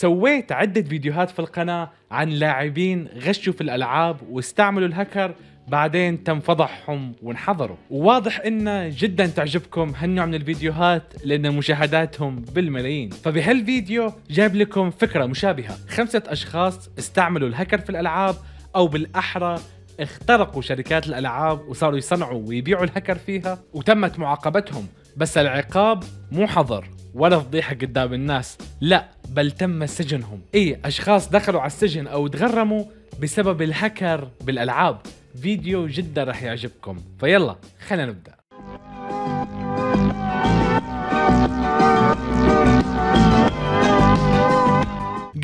سويت عدة فيديوهات في القناة عن لاعبين غشوا في الألعاب واستعملوا الهكر بعدين تم فضحهم وانحضروا وواضح انه جدا تعجبكم هالنوع من الفيديوهات لان مشاهداتهم بالملايين فبهالفيديو جايب لكم فكرة مشابهة خمسة اشخاص استعملوا الهكر في الالعاب او بالاحرى اخترقوا شركات الالعاب وصاروا يصنعوا ويبيعوا الهكر فيها وتمت معاقبتهم بس العقاب مو حظر ولا فضيحه قدام الناس لا بل تم سجنهم اي اشخاص دخلوا على السجن او تغرموا بسبب الهكر بالالعاب فيديو جدا رح يعجبكم فيلا خلينا نبدا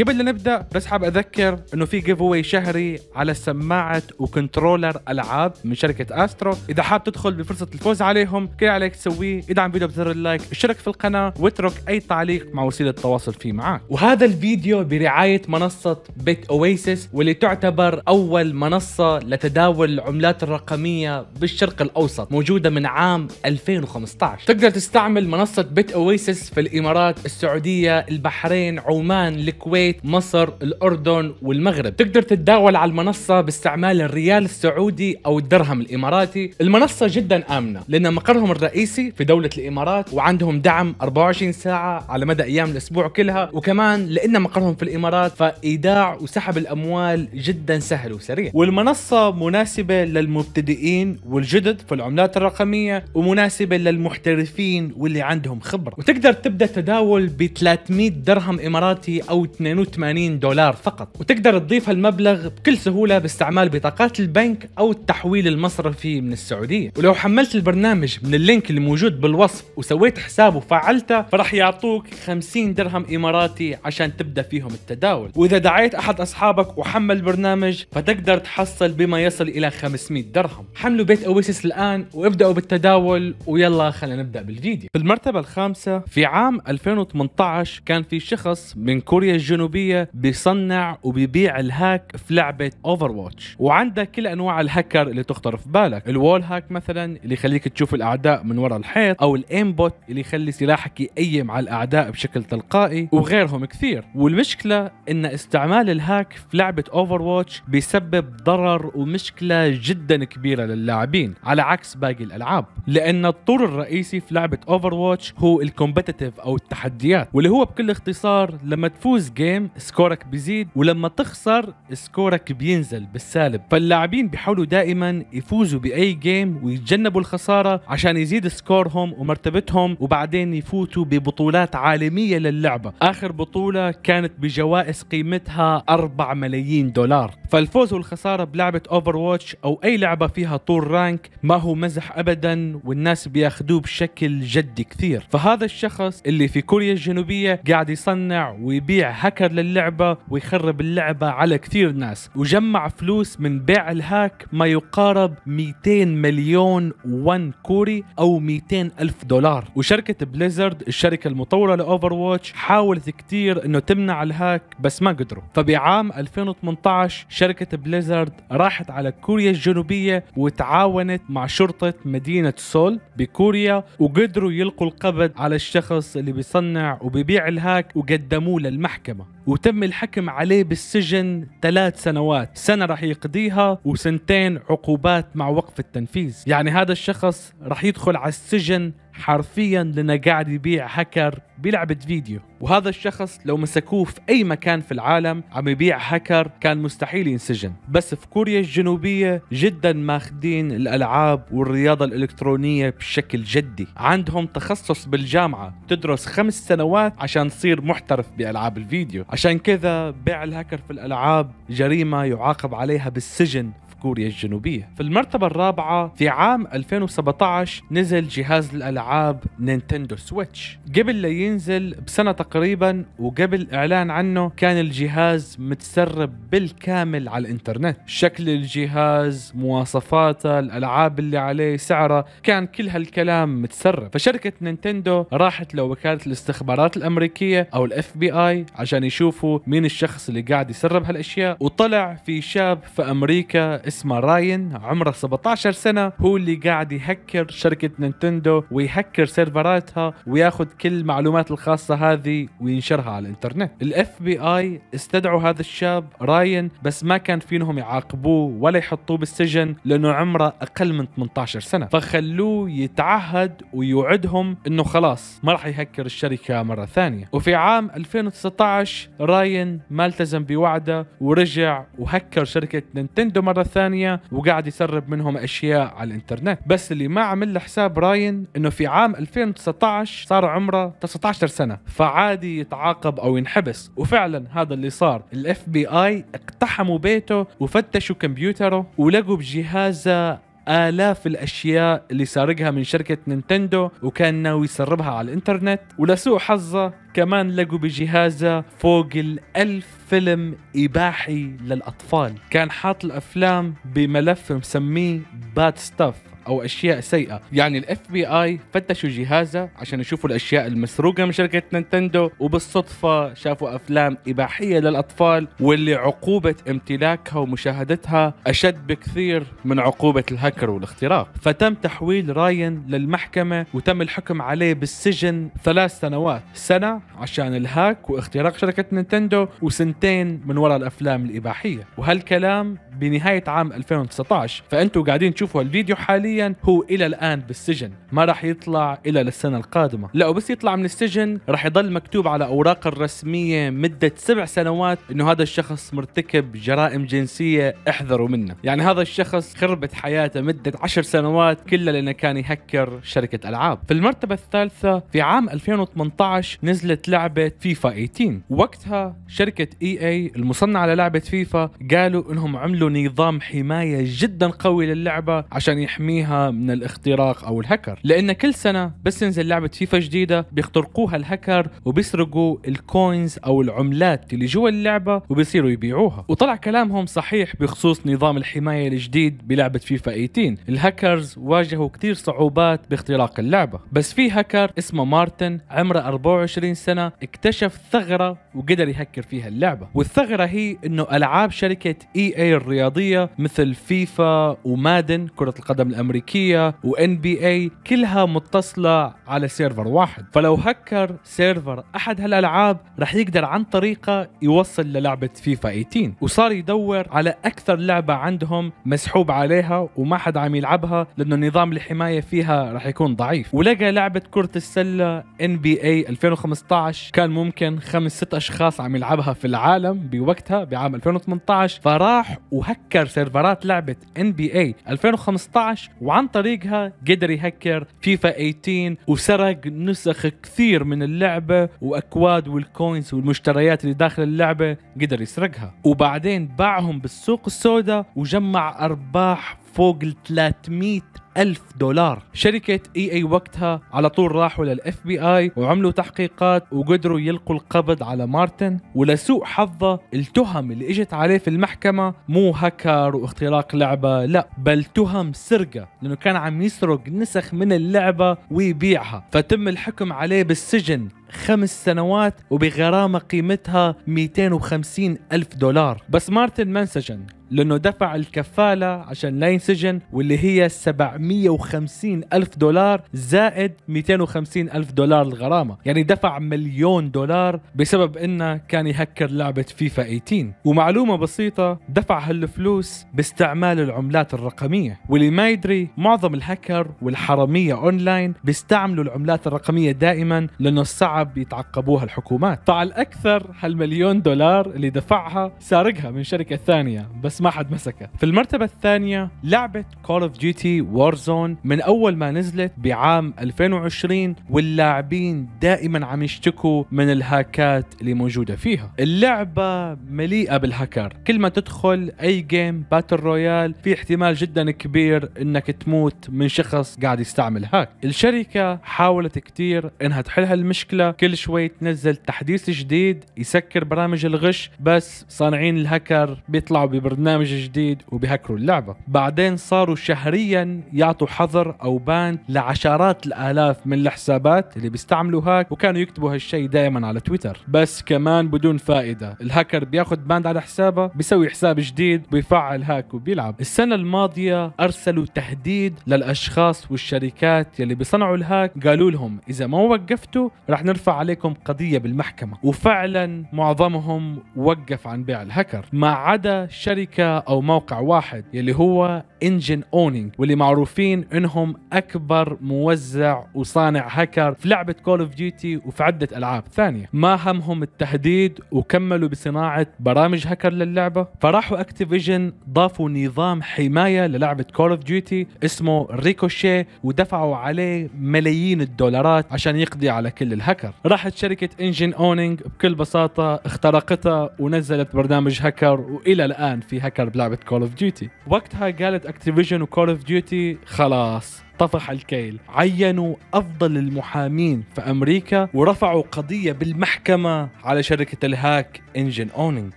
قبل ما نبدا بس حاب اذكر انه في جيف اوي شهري على سماعه وكنترولر العاب من شركه استرو اذا حاب تدخل بفرصه الفوز عليهم كل عليك تسويه ادعم فيديو بزر اللايك اشترك في القناه واترك اي تعليق مع وسيله التواصل فيه معك وهذا الفيديو برعايه منصه بيت اويسس واللي تعتبر اول منصه لتداول العملات الرقميه بالشرق الاوسط موجوده من عام 2015 تقدر تستعمل منصه بيت اويسس في الامارات السعوديه البحرين عمان الكويت الكويت مصر الأردن والمغرب تقدر تتداول على المنصة باستعمال الريال السعودي أو الدرهم الإماراتي المنصة جدا آمنة لأن مقرهم الرئيسي في دولة الإمارات وعندهم دعم 24 ساعة على مدى أيام الأسبوع كلها وكمان لأن مقرهم في الإمارات فإيداع وسحب الأموال جدا سهل وسريع والمنصة مناسبة للمبتدئين والجدد في العملات الرقمية ومناسبة للمحترفين واللي عندهم خبرة وتقدر تبدأ تداول ب 300 درهم إماراتي أو 2 82 دولار فقط وتقدر تضيف هالمبلغ بكل سهولة باستعمال بطاقات البنك أو التحويل المصرفي من السعودية ولو حملت البرنامج من اللينك الموجود بالوصف وسويت حساب وفعلته فرح يعطوك 50 درهم إماراتي عشان تبدأ فيهم التداول وإذا دعيت أحد أصحابك وحمل البرنامج فتقدر تحصل بما يصل إلى 500 درهم حملوا بيت أويسس الآن وابدأوا بالتداول ويلا خلينا نبدأ بالفيديو في المرتبة الخامسة في عام 2018 كان في شخص من كوريا الجنوبية الجنوبيه بيصنع وبيبيع الهاك في لعبه اوفر واتش وعندك كل انواع الهكر اللي تخطر في بالك الوول هاك مثلا اللي يخليك تشوف الاعداء من وراء الحيط او الايم بوت اللي يخلي سلاحك يقيم على الاعداء بشكل تلقائي وغيرهم كثير والمشكله ان استعمال الهاك في لعبه اوفر واتش بيسبب ضرر ومشكله جدا كبيره للاعبين على عكس باقي الالعاب لان الطور الرئيسي في لعبه اوفر واتش هو الكومبتيتيف او التحديات واللي هو بكل اختصار لما تفوز جيم الجيم سكورك بيزيد ولما تخسر سكورك بينزل بالسالب فاللاعبين بيحاولوا دائما يفوزوا باي جيم ويتجنبوا الخساره عشان يزيد سكورهم ومرتبتهم وبعدين يفوتوا ببطولات عالميه للعبه اخر بطوله كانت بجوائز قيمتها 4 ملايين دولار فالفوز والخساره بلعبه اوفر واتش او اي لعبه فيها طول رانك ما هو مزح ابدا والناس بياخذوه بشكل جدي كثير فهذا الشخص اللي في كوريا الجنوبيه قاعد يصنع ويبيع هكا هاكر للعبة ويخرب اللعبة على كثير ناس وجمع فلوس من بيع الهاك ما يقارب 200 مليون ون كوري أو 200 ألف دولار وشركة بليزرد الشركة المطورة لأوفر ووتش حاولت كثير أنه تمنع الهاك بس ما قدروا فبعام 2018 شركة بليزرد راحت على كوريا الجنوبية وتعاونت مع شرطة مدينة سول بكوريا وقدروا يلقوا القبض على الشخص اللي بيصنع وبيبيع الهاك وقدموه للمحكمة وتم الحكم عليه بالسجن ثلاث سنوات سنة رح يقضيها وسنتين عقوبات مع وقف التنفيذ يعني هذا الشخص رح يدخل على السجن حرفيا لانه قاعد يبيع هاكر بلعبة فيديو وهذا الشخص لو مسكوه في أي مكان في العالم عم يبيع هاكر كان مستحيل ينسجن بس في كوريا الجنوبية جدا ماخدين الألعاب والرياضة الإلكترونية بشكل جدي عندهم تخصص بالجامعة تدرس خمس سنوات عشان تصير محترف بألعاب الفيديو عشان كذا بيع الهاكر في الألعاب جريمة يعاقب عليها بالسجن كوريا الجنوبية في المرتبة الرابعة في عام 2017 نزل جهاز الألعاب نينتندو سويتش قبل لا ينزل بسنة تقريبا وقبل إعلان عنه كان الجهاز متسرب بالكامل على الإنترنت شكل الجهاز مواصفاته الألعاب اللي عليه سعره كان كل هالكلام متسرب فشركة نينتندو راحت لوكالة الاستخبارات الأمريكية أو الاف بي اي عشان يشوفوا مين الشخص اللي قاعد يسرب هالأشياء وطلع في شاب في أمريكا اسمه راين عمره 17 سنة هو اللي قاعد يهكر شركة نينتندو ويهكر سيرفراتها وياخذ كل المعلومات الخاصة هذه وينشرها على الانترنت الاف بي اي استدعوا هذا الشاب راين بس ما كان فينهم يعاقبوه ولا يحطوه بالسجن لانه عمره اقل من 18 سنة فخلوه يتعهد ويوعدهم انه خلاص ما راح يهكر الشركة مرة ثانية وفي عام 2019 راين ما التزم بوعده ورجع وهكر شركة نينتندو مرة ثانية الثانيه وقاعد يسرب منهم اشياء على الانترنت بس اللي ما عمل له حساب راين انه في عام 2019 صار عمره 19 سنه فعادي يتعاقب او ينحبس وفعلا هذا اللي صار الاف بي اي اقتحموا بيته وفتشوا كمبيوتره ولقوا بجهازه آلاف الأشياء اللي سارقها من شركة نينتندو وكان ناوي يسربها على الإنترنت ولسوء حظه كمان لقوا بجهازه فوق الألف فيلم إباحي للأطفال كان حاط الأفلام بملف مسميه باد ستاف او اشياء سيئه يعني الاف بي اي فتشوا جهازه عشان يشوفوا الاشياء المسروقه من شركه نينتندو وبالصدفه شافوا افلام اباحيه للاطفال واللي عقوبه امتلاكها ومشاهدتها اشد بكثير من عقوبه الهكر والاختراق فتم تحويل راين للمحكمه وتم الحكم عليه بالسجن ثلاث سنوات سنه عشان الهاك واختراق شركه نينتندو وسنتين من وراء الافلام الاباحيه وهالكلام بنهايه عام 2019 فانتم قاعدين تشوفوا الفيديو حاليا حاليا هو الى الان بالسجن ما راح يطلع الا للسنه القادمه لو بس يطلع من السجن راح يضل مكتوب على اوراقه الرسميه مده سبع سنوات انه هذا الشخص مرتكب جرائم جنسيه احذروا منه يعني هذا الشخص خربت حياته مده عشر سنوات كلها لانه كان يهكر شركه العاب في المرتبه الثالثه في عام 2018 نزلت لعبه فيفا 18 وقتها شركه اي اي المصنعه للعبه فيفا قالوا انهم عملوا نظام حمايه جدا قوي للعبه عشان يحميها نسميها من الاختراق او الهكر لان كل سنه بس تنزل لعبه فيفا جديده بيخترقوها الهكر وبيسرقوا الكوينز او العملات اللي جوا اللعبه وبيصيروا يبيعوها وطلع كلامهم صحيح بخصوص نظام الحمايه الجديد بلعبه فيفا 18 الهكرز واجهوا كثير صعوبات باختراق اللعبه بس في هكر اسمه مارتن عمره 24 سنه اكتشف ثغره وقدر يهكر فيها اللعبه والثغره هي انه العاب شركه اي اي الرياضيه مثل فيفا ومادن كره القدم الامريكيه الامريكيه و بي اي كلها متصله على سيرفر واحد فلو هكر سيرفر احد هالالعاب رح يقدر عن طريقه يوصل للعبه فيفا 18 وصار يدور على اكثر لعبه عندهم مسحوب عليها وما حد عم يلعبها لانه نظام الحمايه فيها رح يكون ضعيف ولقى لعبه كره السله ان بي اي 2015 كان ممكن خمس ست اشخاص عم يلعبها في العالم بوقتها بعام 2018 فراح وهكر سيرفرات لعبه ان بي اي 2015 وعن طريقها قدر يهكر فيفا 18 وسرق نسخ كثير من اللعبة وأكواد والكوينز والمشتريات اللي داخل اللعبة قدر يسرقها وبعدين باعهم بالسوق السوداء وجمع أرباح فوق 300 ألف دولار شركة اي اي وقتها على طول راحوا للاف بي اي وعملوا تحقيقات وقدروا يلقوا القبض على مارتن ولسوء حظه التهم اللي اجت عليه في المحكمة مو هكر واختراق لعبة لا بل تهم سرقة لانه كان عم يسرق نسخ من اللعبة ويبيعها فتم الحكم عليه بالسجن خمس سنوات وبغرامة قيمتها 250 ألف دولار بس مارتن ما انسجن لأنه دفع الكفالة عشان لا ينسجن واللي هي 750 ألف دولار زائد 250 ألف دولار الغرامة يعني دفع مليون دولار بسبب أنه كان يهكر لعبة فيفا 18 ومعلومة بسيطة دفع هالفلوس باستعمال العملات الرقمية واللي ما يدري معظم الهكر والحرامية أونلاين بيستعملوا العملات الرقمية دائما لأنه صعب اللاعب يتعقبوها الحكومات طبعا الأكثر هالمليون دولار اللي دفعها سارقها من شركة ثانية بس ما حد مسكها في المرتبة الثانية لعبة كول اوف ديوتي وارزون من أول ما نزلت بعام 2020 واللاعبين دائما عم يشتكوا من الهاكات اللي موجودة فيها اللعبة مليئة بالهاكر كل ما تدخل أي جيم باتل رويال في احتمال جدا كبير انك تموت من شخص قاعد يستعمل هاك الشركة حاولت كتير انها تحل هالمشكلة كل شوي تنزل تحديث جديد يسكر برامج الغش بس صانعين الهكر بيطلعوا ببرنامج جديد وبيهكروا اللعبة بعدين صاروا شهريا يعطوا حظر أو بان لعشرات الآلاف من الحسابات اللي بيستعملوا هاك وكانوا يكتبوا هالشيء دائما على تويتر بس كمان بدون فائدة الهاكر بياخذ باند على حسابه بيسوي حساب جديد بيفعل هاك وبيلعب السنة الماضية أرسلوا تهديد للأشخاص والشركات يلي بيصنعوا الهاك قالوا لهم إذا ما وقفتوا رح نرفع يرفع عليكم قضيه بالمحكمه وفعلا معظمهم وقف عن بيع الهكر ما عدا شركه او موقع واحد يلي هو انجن اونينج واللي معروفين انهم اكبر موزع وصانع هكر في لعبه كول اوف ديوتي وفي عده العاب ثانيه ما همهم التهديد وكملوا بصناعه برامج هكر للعبه فراحوا اكتيفيجن ضافوا نظام حمايه للعبه كول اوف ديوتي اسمه ريكوشي ودفعوا عليه ملايين الدولارات عشان يقضي على كل الهكر هاكر راحت شركة انجن اونينج بكل بساطة اخترقتها ونزلت برنامج هاكر والى الان في هاكر بلعبة كول اوف ديوتي وقتها قالت اكتيفيجن وكول اوف ديوتي خلاص طفح الكيل عينوا أفضل المحامين في أمريكا ورفعوا قضية بالمحكمة على شركة الهاك انجن اونينج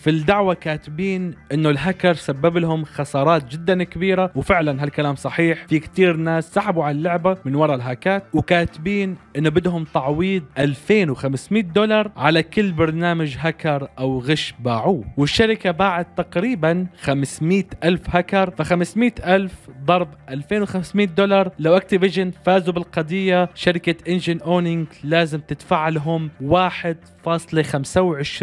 في الدعوة كاتبين انه الهاكر سبب لهم خسارات جدا كبيرة وفعلا هالكلام صحيح في كتير ناس سحبوا على اللعبة من وراء الهاكات وكاتبين انه بدهم تعويض 2500 دولار على كل برنامج هاكر او غش باعوه والشركة باعت تقريبا 500 ألف هاكر ف 500 ألف ضرب 2500 دولار لو اكتيفيجن فازوا بالقضية شركة انجن اونينج لازم تدفع لهم 1.25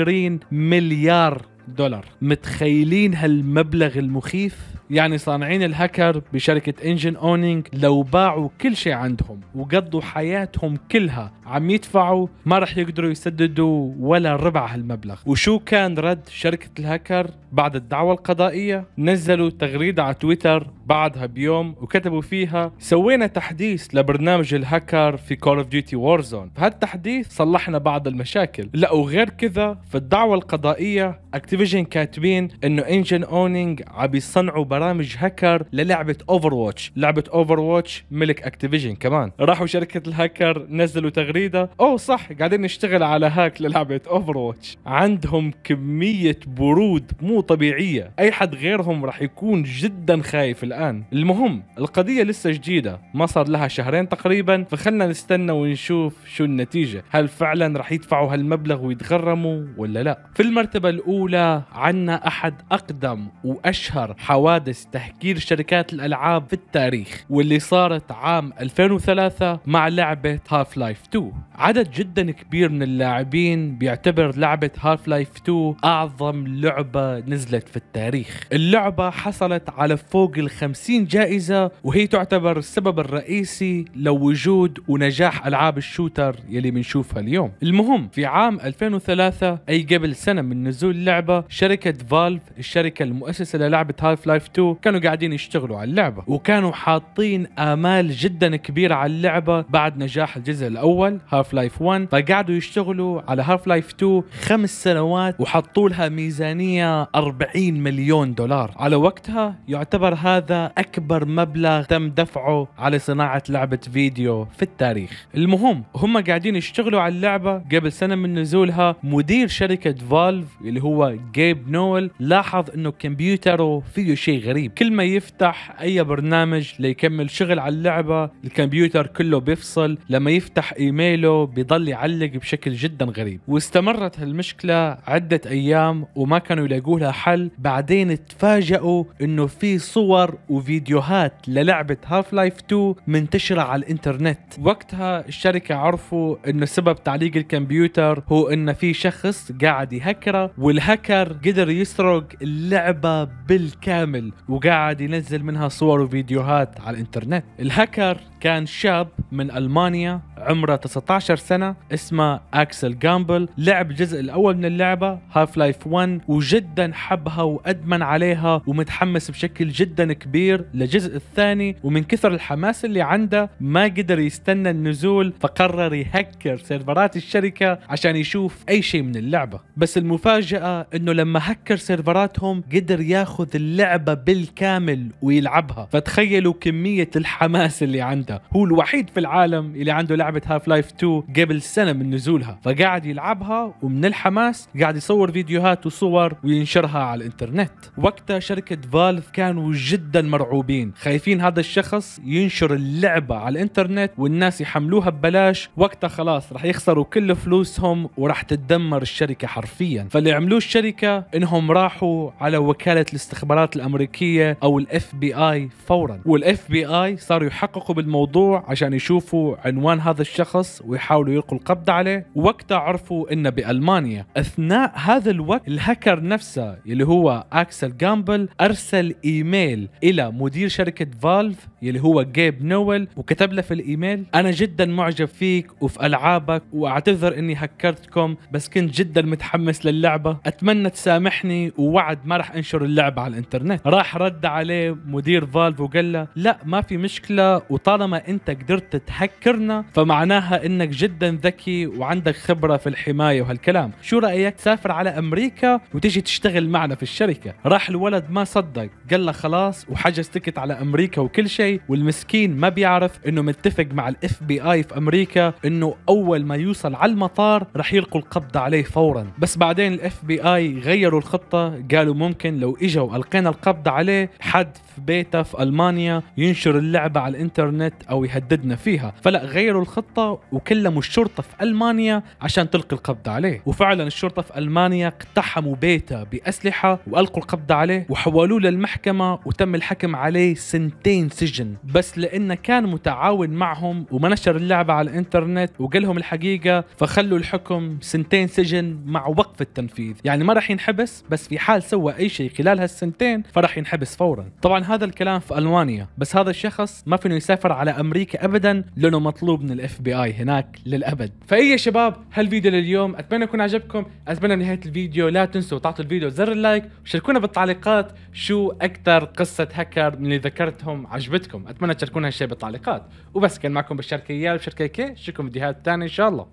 مليار دولار متخيلين هالمبلغ المخيف يعني صانعين الهاكر بشركة انجن اونينج لو باعوا كل شيء عندهم وقضوا حياتهم كلها عم يدفعوا ما رح يقدروا يسددوا ولا ربع هالمبلغ وشو كان رد شركة الهاكر بعد الدعوة القضائية نزلوا تغريدة على تويتر بعدها بيوم وكتبوا فيها سوينا تحديث لبرنامج الهاكر في كول اوف ديوتي وورزون بهالتحديث صلحنا بعض المشاكل لا وغير كذا في الدعوة القضائية اكتيفيجن كاتبين انه انجن اونينج عم يصنعوا برامج هاكر للعبه اوفر واتش لعبه اوفر واتش ملك اكتيفيجن كمان راحوا شركه الهاكر نزلوا تغريده او صح قاعدين نشتغل على هاك للعبه اوفر واتش عندهم كميه برود مو طبيعيه اي حد غيرهم راح يكون جدا خايف الان المهم القضيه لسه جديده ما صار لها شهرين تقريبا فخلنا نستنى ونشوف شو النتيجه هل فعلا راح يدفعوا هالمبلغ ويتغرموا ولا لا في المرتبه الاولى عنا احد اقدم واشهر حوادث حادث تهكير شركات الألعاب في التاريخ واللي صارت عام 2003 مع لعبة هاف لايف 2 عدد جدا كبير من اللاعبين بيعتبر لعبة هاف لايف 2 أعظم لعبة نزلت في التاريخ اللعبة حصلت على فوق ال 50 جائزة وهي تعتبر السبب الرئيسي لوجود ونجاح ألعاب الشوتر يلي بنشوفها اليوم المهم في عام 2003 أي قبل سنة من نزول اللعبة شركة فالف الشركة المؤسسة للعبة هاف لايف 2 2 كانوا قاعدين يشتغلوا على اللعبه وكانوا حاطين امال جدا كبيره على اللعبه بعد نجاح الجزء الاول هاف لايف 1 فقعدوا يشتغلوا على هاف لايف 2 خمس سنوات وحطوا لها ميزانيه 40 مليون دولار على وقتها يعتبر هذا اكبر مبلغ تم دفعه على صناعه لعبه فيديو في التاريخ المهم هم قاعدين يشتغلوا على اللعبه قبل سنه من نزولها مدير شركه فالف اللي هو جيب نول لاحظ انه كمبيوتره فيه شيء غريب كل ما يفتح اي برنامج ليكمل شغل على اللعبه الكمبيوتر كله بيفصل لما يفتح ايميله بيضل يعلق بشكل جدا غريب واستمرت هالمشكله عده ايام وما كانوا يلاقوا لها حل بعدين تفاجئوا انه في صور وفيديوهات للعبه هاف لايف 2 منتشره على الانترنت وقتها الشركه عرفوا انه سبب تعليق الكمبيوتر هو انه في شخص قاعد يهكره والهكر قدر يسرق اللعبه بالكامل وقاعد ينزل منها صور وفيديوهات على الانترنت الهاكر كان شاب من المانيا عمره 19 سنه اسمه اكسل جامبل لعب الجزء الاول من اللعبه هاف لايف 1 وجدا حبها وادمن عليها ومتحمس بشكل جدا كبير للجزء الثاني ومن كثر الحماس اللي عنده ما قدر يستنى النزول فقرر يهكر سيرفرات الشركه عشان يشوف اي شيء من اللعبه بس المفاجاه انه لما هكر سيرفراتهم قدر ياخذ اللعبه بالكامل ويلعبها فتخيلوا كميه الحماس اللي عنده عندها هو الوحيد في العالم اللي عنده لعبه هاف لايف 2 قبل سنه من نزولها فقاعد يلعبها ومن الحماس قاعد يصور فيديوهات وصور وينشرها على الانترنت وقتها شركه فالف كانوا جدا مرعوبين خايفين هذا الشخص ينشر اللعبه على الانترنت والناس يحملوها ببلاش وقتها خلاص راح يخسروا كل فلوسهم وراح تدمر الشركه حرفيا فاللي عملوه الشركه انهم راحوا على وكاله الاستخبارات الامريكيه او الاف بي اي فورا والاف بي اي صاروا يحققوا بالموضوع الموضوع عشان يشوفوا عنوان هذا الشخص ويحاولوا يلقوا القبض عليه ووقتها عرفوا انه بألمانيا اثناء هذا الوقت الهكر نفسه اللي هو اكسل جامبل ارسل ايميل الى مدير شركة فالف اللي هو جيب نويل وكتب له في الايميل انا جدا معجب فيك وفي العابك واعتذر اني هكرتكم بس كنت جدا متحمس للعبة اتمنى تسامحني ووعد ما راح انشر اللعبة على الانترنت راح رد عليه مدير فالف وقال له لا ما في مشكلة وطالما طالما انت قدرت تهكرنا فمعناها انك جدا ذكي وعندك خبره في الحمايه وهالكلام شو رايك تسافر على امريكا وتيجي تشتغل معنا في الشركه راح الولد ما صدق قال له خلاص وحجز تكت على امريكا وكل شيء والمسكين ما بيعرف انه متفق مع الاف بي اي في امريكا انه اول ما يوصل على المطار راح يلقوا القبض عليه فورا بس بعدين الاف بي اي غيروا الخطه قالوا ممكن لو اجوا القينا القبض عليه حد في بيته في المانيا ينشر اللعبه على الانترنت يهدد او يهددنا فيها فلا غيروا الخطه وكلموا الشرطه في المانيا عشان تلقي القبض عليه وفعلا الشرطه في المانيا اقتحموا بيته باسلحه والقوا القبض عليه وحولوه للمحكمه وتم الحكم عليه سنتين سجن بس لانه كان متعاون معهم وما نشر اللعبه على الانترنت وقال لهم الحقيقه فخلوا الحكم سنتين سجن مع وقف التنفيذ يعني ما راح ينحبس بس في حال سوى اي شيء خلال هالسنتين فراح ينحبس فورا طبعا هذا الكلام في المانيا بس هذا الشخص ما فينه يسافر على على امريكا ابدا لانه مطلوب من الاف بي اي هناك للابد فهي شباب هالفيديو لليوم اتمنى يكون عجبكم اتمنى نهايه الفيديو لا تنسوا تعطوا الفيديو زر اللايك وشاركونا بالتعليقات شو اكثر قصه هكر من اللي ذكرتهم عجبتكم اتمنى تشاركونا هالشيء بالتعليقات وبس كان معكم بالشركه يا بشركه كي شكرا فيديوهات ثانيه ان شاء الله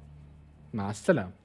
مع السلامه